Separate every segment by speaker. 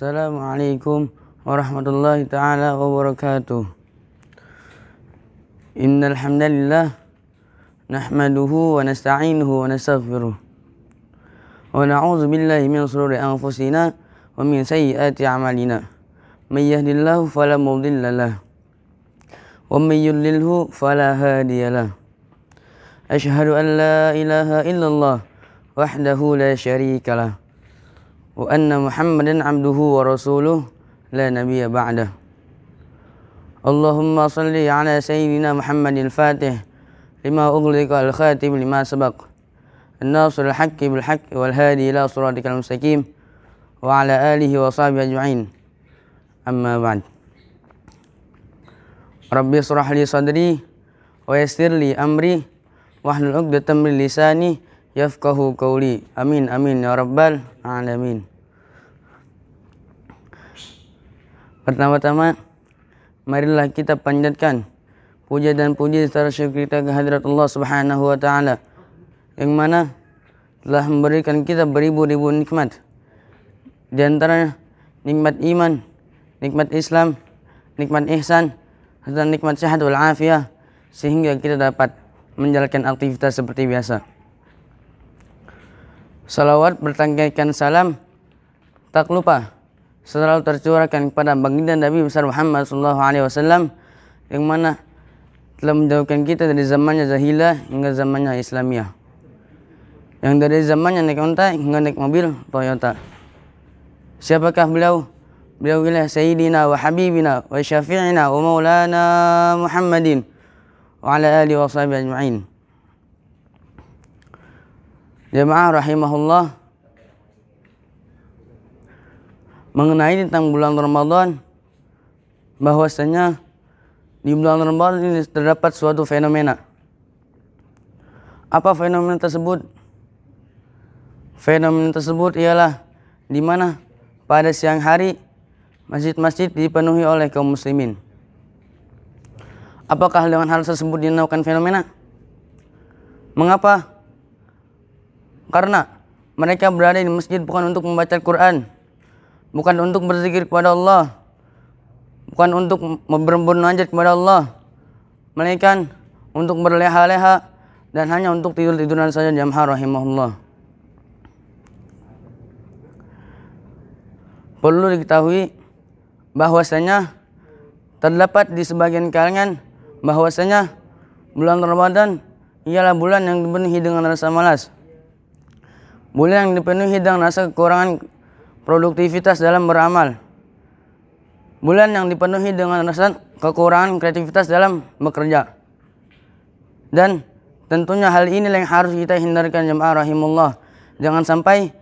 Speaker 1: Assalamualaikum warahmatullahi taala wabarakatuh. Innal hamdalillah nahmaduhu wa nasta'inuhu wa nastaghfiruh. Wa na'udzu billahi min shururi anfusina wa min sayyiati a'malina. May yahdihillahu fala mudilla lah. Wa may yudlilhu fala hadiyalah. Ashhadu an la ilaha illallah wahdahu la syarika lah. وأن محمدا عبده ورسوله لا نبي بعده اللهم صل على سيدنا محمد الفاتح لما أغلق الخاتم لما سبق الناصر الحق بالحق والهادي إلى صراطك المستقيم وعلى آله وصحبه أجمعين أما بعد ربي اشرح لي صدري ويسر لي أمري واحلل عقدة من لساني يفقه قولي أمين أمين يا رب العالمين Pertama-tama, marilah kita panjatkan puja dan puji serta syukur kita kehadirat Allah Subhanahu wa taala yang mana telah memberikan kita beribu-ribu nikmat. Di antara nikmat iman, nikmat Islam, nikmat ihsan, serta nikmat sehat wal afiyah sehingga kita dapat menjalankan aktivitas seperti biasa. Salawat bertangkaikan salam tak lupa selalu tercurahkan kepada baginda Nabi besar Muhammad sallallahu alaihi wasallam yang mana telah menjauhkan kita dari zamannya zahila hingga zamannya Islamiah. Yang dari zamannya naik unta hingga naik mobil Toyota. Siapakah beliau? Beliau ialah Sayyidina wa Habibina wa Syafi'ina wa Maulana Muhammadin wa ala alihi wa sahbihi ajma'in. Jemaah rahimahullah. mengenai tentang bulan Ramadan bahwasanya di bulan Ramadan ini terdapat suatu fenomena. Apa fenomena tersebut? Fenomena tersebut ialah di mana pada siang hari masjid-masjid dipenuhi oleh kaum muslimin. Apakah dengan hal tersebut dinamakan fenomena? Mengapa? Karena mereka berada di masjid bukan untuk membaca Quran, bukan untuk berzikir kepada Allah, bukan untuk berembun najat kepada Allah, melainkan untuk berleha-leha dan hanya untuk tidur-tiduran saja jamha rahimahullah. Perlu diketahui bahwasanya terdapat di sebagian kalangan bahwasanya bulan Ramadan ialah bulan yang dipenuhi dengan rasa malas. Bulan yang dipenuhi dengan rasa kekurangan produktivitas dalam beramal. Bulan yang dipenuhi dengan rasa kekurangan kreativitas dalam bekerja. Dan tentunya hal ini yang harus kita hindarkan jemaah rahimullah. Jangan sampai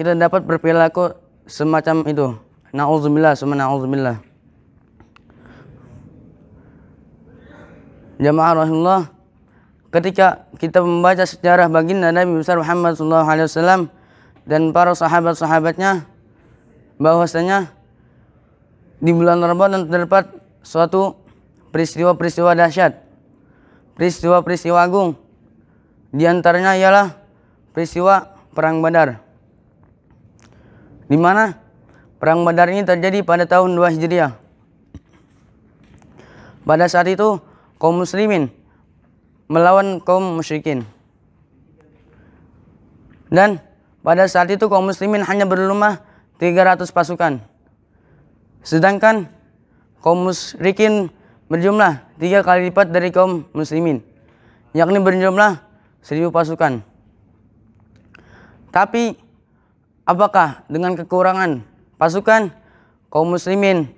Speaker 1: kita dapat berperilaku semacam itu. Nauzubillah, nauzubillah Jemaah rahimullah, ketika kita membaca sejarah baginda Nabi besar Muhammad SAW dan para sahabat-sahabatnya bahwasanya di bulan Ramadan terdapat suatu peristiwa-peristiwa dahsyat, peristiwa-peristiwa agung. Di antaranya ialah peristiwa Perang Badar. Di mana Perang Badar ini terjadi pada tahun 2 Hijriah. Pada saat itu kaum muslimin melawan kaum musyrikin. Dan pada saat itu kaum muslimin hanya berlumah 300 pasukan. Sedangkan kaum musyrikin berjumlah tiga kali lipat dari kaum muslimin, yakni berjumlah 1000 pasukan. Tapi apakah dengan kekurangan pasukan kaum muslimin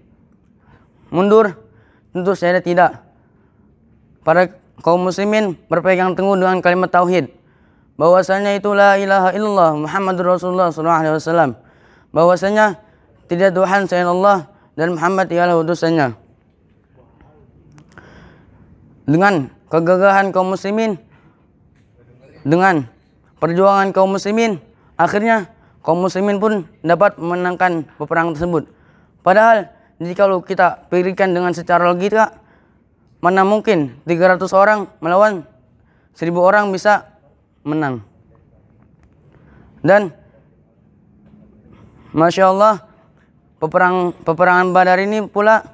Speaker 1: mundur? Tentu saja tidak. Para kaum muslimin berpegang teguh dengan kalimat tauhid bahwasanya itulah ilaha illallah Muhammadur Rasulullah sallallahu alaihi wasallam bahwasanya tidak Tuhan selain Allah dan Muhammad ialah utusannya. Dengan kegagahan kaum muslimin dengan perjuangan kaum muslimin akhirnya kaum muslimin pun dapat memenangkan peperangan tersebut. Padahal jika kita pikirkan dengan secara logika mana mungkin 300 orang melawan 1000 orang bisa menang. Dan Masya Allah, peperang, peperangan Badar ini pula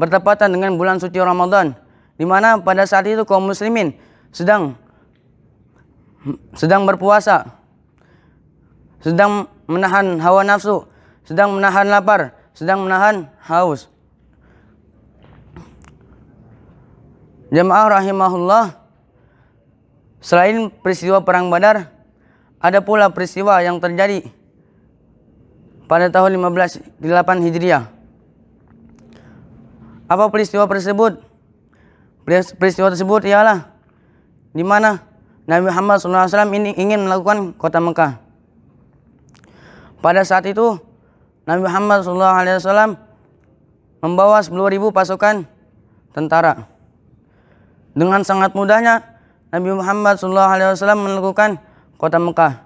Speaker 1: bertepatan dengan bulan suci Ramadan, di mana pada saat itu kaum muslimin sedang sedang berpuasa, sedang menahan hawa nafsu, sedang menahan lapar, sedang menahan haus. Jemaah rahimahullah, selain peristiwa perang Badar, ada pula peristiwa yang terjadi pada tahun 1508 Hijriah. Apa peristiwa tersebut? Peristiwa tersebut ialah di mana Nabi Muhammad SAW ini ingin melakukan kota Mekah. Pada saat itu, Nabi Muhammad SAW membawa 10.000 pasukan tentara. Dengan sangat mudahnya, Nabi Muhammad SAW melakukan kota Mekah.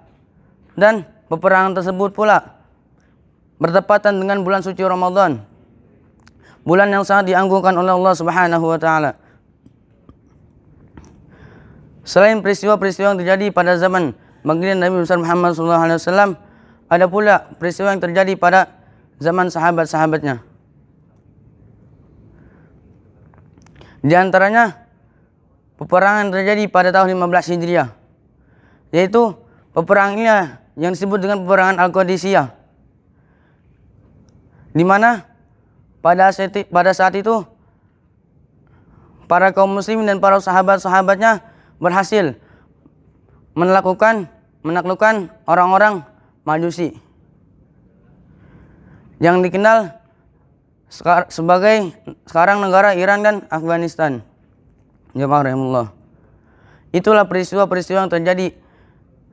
Speaker 1: Dan peperangan tersebut pula bertepatan dengan bulan suci Ramadan. Bulan yang sangat dianggungkan oleh Allah Subhanahu wa taala. Selain peristiwa-peristiwa yang terjadi pada zaman baginda Nabi besar Muhammad sallallahu alaihi wasallam, ada pula peristiwa yang terjadi pada zaman sahabat-sahabatnya. Di antaranya peperangan terjadi pada tahun 15 Hijriah, yaitu peperangan yang disebut dengan peperangan Al-Qadisiyah. Di mana pada saat, pada saat itu para kaum muslim dan para sahabat-sahabatnya berhasil melakukan menaklukkan orang-orang Majusi yang dikenal sebagai sekarang negara Iran dan Afghanistan. Jemaah Itulah peristiwa-peristiwa yang terjadi.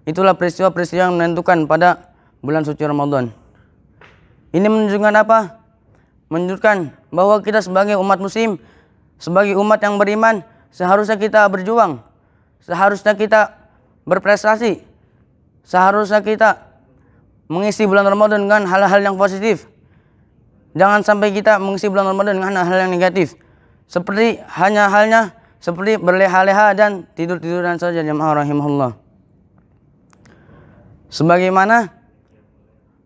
Speaker 1: Itulah peristiwa-peristiwa yang menentukan pada bulan suci Ramadan. Ini menunjukkan apa? Menunjukkan bahwa kita sebagai umat muslim, sebagai umat yang beriman, seharusnya kita berjuang. Seharusnya kita berprestasi. Seharusnya kita mengisi bulan Ramadan dengan hal-hal yang positif. Jangan sampai kita mengisi bulan Ramadan dengan hal-hal yang negatif. Seperti hanya halnya seperti berleha-leha dan tidur-tiduran saja jemaah rahimahullah. Sebagaimana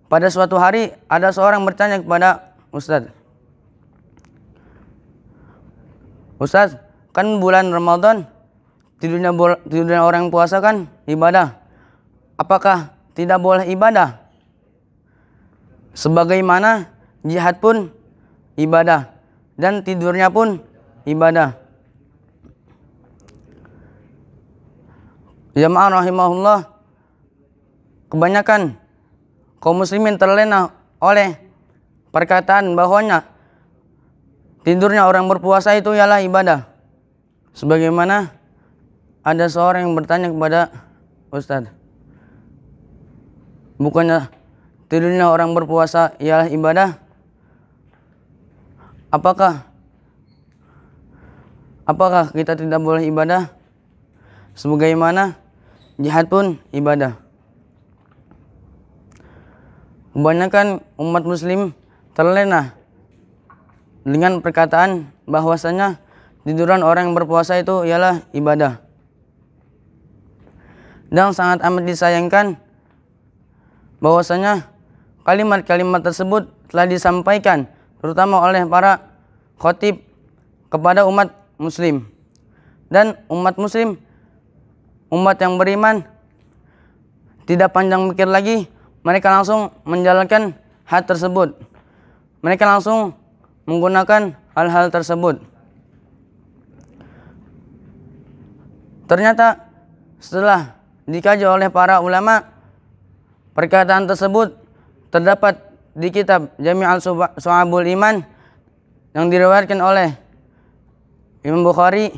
Speaker 1: pada suatu hari ada seorang bertanya kepada Ustadz. Ustadz, kan bulan Ramadan tidurnya, tidurnya orang puasa kan ibadah. Apakah tidak boleh ibadah? Sebagaimana jihad pun ibadah dan tidurnya pun ibadah. Jamaah rahimahullah kebanyakan kaum muslimin terlena oleh perkataan bahwanya tidurnya orang berpuasa itu ialah ibadah. Sebagaimana ada seorang yang bertanya kepada Ustaz, bukannya tidurnya orang berpuasa ialah ibadah? Apakah apakah kita tidak boleh ibadah? Sebagaimana jihad pun ibadah. Kebanyakan umat muslim terlena dengan perkataan bahwasanya tiduran orang yang berpuasa itu ialah ibadah. Dan sangat amat disayangkan bahwasanya kalimat-kalimat tersebut telah disampaikan terutama oleh para khotib kepada umat muslim. Dan umat muslim, umat yang beriman tidak panjang mikir lagi mereka langsung menjalankan hal tersebut. Mereka langsung menggunakan hal-hal tersebut. Ternyata setelah dikaji oleh para ulama, perkataan tersebut terdapat di kitab Jami' al-Su'abul Iman yang diriwayatkan oleh Imam Bukhari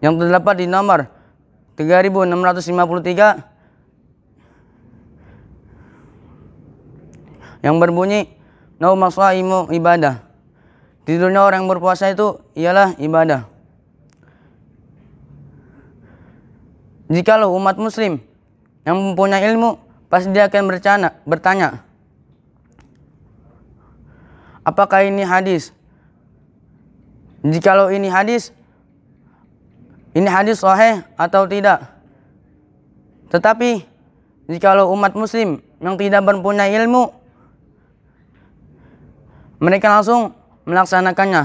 Speaker 1: yang terdapat di nomor 3653 yang berbunyi naumasaimu ibadah. Tidurnya orang yang berpuasa itu ialah ibadah. Jikalau umat muslim yang mempunyai ilmu, pasti dia akan bercana, bertanya, apakah ini hadis? Jikalau ini hadis, ini hadis sahih atau tidak? Tetapi, jikalau umat muslim yang tidak mempunyai ilmu, mereka langsung melaksanakannya.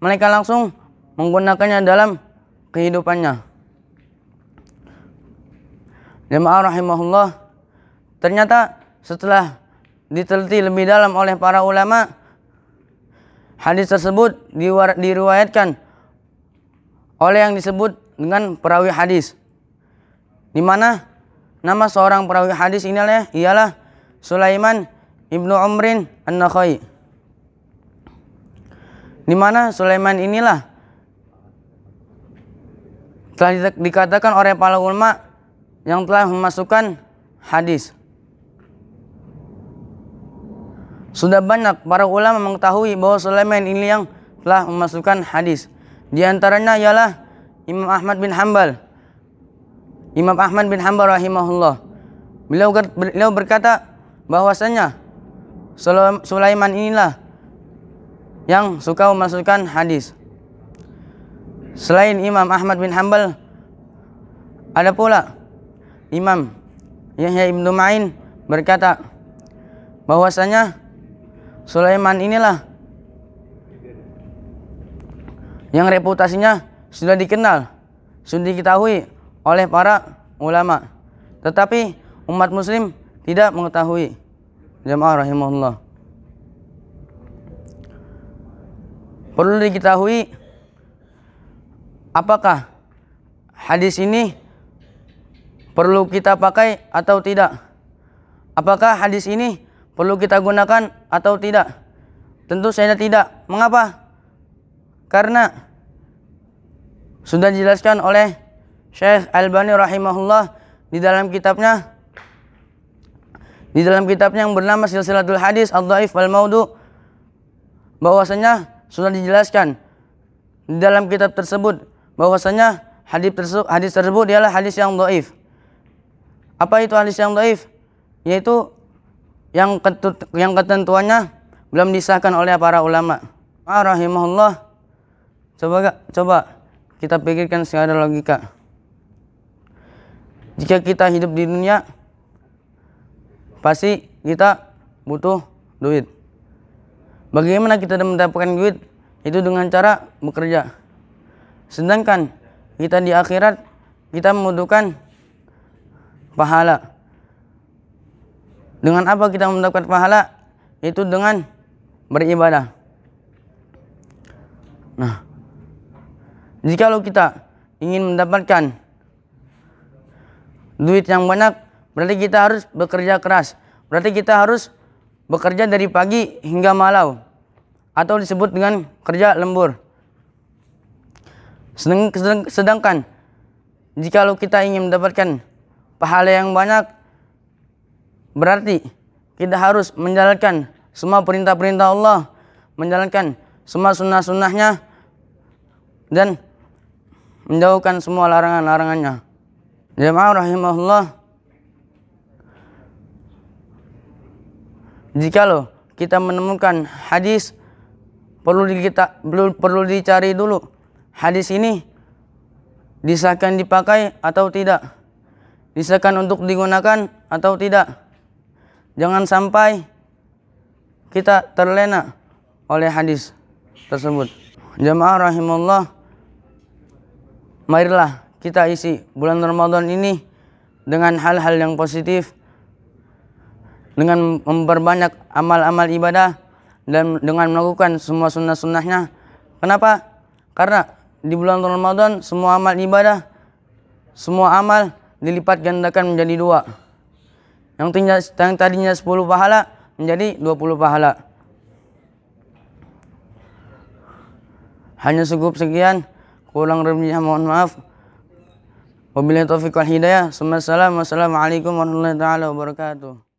Speaker 1: Mereka langsung menggunakannya dalam kehidupannya. Jemaah rahimahullah. Ternyata setelah diteliti lebih dalam oleh para ulama, hadis tersebut diriwayatkan oleh yang disebut dengan perawi hadis. Di mana nama seorang perawi hadis ini ialah Sulaiman ibnu Umrin An-Nakhai. Di mana Sulaiman inilah telah dikatakan oleh para ulama yang telah memasukkan hadis. Sudah banyak para ulama mengetahui bahwa Sulaiman ini yang telah memasukkan hadis. Di antaranya ialah Imam Ahmad bin Hambal. Imam Ahmad bin Hambal rahimahullah. Beliau, beliau berkata bahwasanya Sulaiman inilah yang suka memasukkan hadis. Selain Imam Ahmad bin Hambal, ada pula Imam Yahya Ibn Ma'in berkata bahwasanya Sulaiman inilah yang reputasinya sudah dikenal, sudah diketahui oleh para ulama. Tetapi umat muslim tidak mengetahui. Jamaah rahimahullah. Perlu diketahui apakah hadis ini perlu kita pakai atau tidak? Apakah hadis ini perlu kita gunakan atau tidak? Tentu saya tidak. Mengapa? Karena sudah dijelaskan oleh Syekh Albani rahimahullah di dalam kitabnya di dalam kitabnya yang bernama Silsilatul Hadis Al-Dhaif Wal Maudu bahwasanya sudah dijelaskan di dalam kitab tersebut bahwasanya hadis tersebut, hadis tersebut ialah hadis yang doif. Apa itu hadis yang doif? Yaitu yang ketut, yang ketentuannya belum disahkan oleh para ulama. Arahimahullah. Coba gak? coba kita pikirkan secara logika. Jika kita hidup di dunia, pasti kita butuh duit. Bagaimana kita mendapatkan duit? Itu dengan cara bekerja. Sedangkan kita di akhirat kita membutuhkan pahala. Dengan apa kita mendapatkan pahala? Itu dengan beribadah. Nah, jikalau kita ingin mendapatkan duit yang banyak, berarti kita harus bekerja keras. Berarti kita harus bekerja dari pagi hingga malam atau disebut dengan kerja lembur. Sedangkan jikalau kita ingin mendapatkan pahala yang banyak berarti kita harus menjalankan semua perintah-perintah Allah, menjalankan semua sunnah-sunnahnya dan menjauhkan semua larangan-larangannya. Jemaah rahimahullah Jika lo kita menemukan hadis perlu kita perlu, perlu dicari dulu hadis ini disahkan dipakai atau tidak. Disahkan untuk digunakan atau tidak. Jangan sampai kita terlena oleh hadis tersebut. Jamaah rahimullah, marilah kita isi bulan Ramadan ini dengan hal-hal yang positif, dengan memperbanyak amal-amal ibadah dan dengan melakukan semua sunnah-sunnahnya. Kenapa? Karena di bulan Ramadan semua amal ibadah, semua amal dilipat gandakan menjadi dua. Yang, tinggal, yang tadinya 10 pahala menjadi 20 pahala. Hanya cukup sekian, kurang lebihnya mohon maaf. Wabillahi taufiq wal hidayah. Assalamualaikum warahmatullahi wabarakatuh.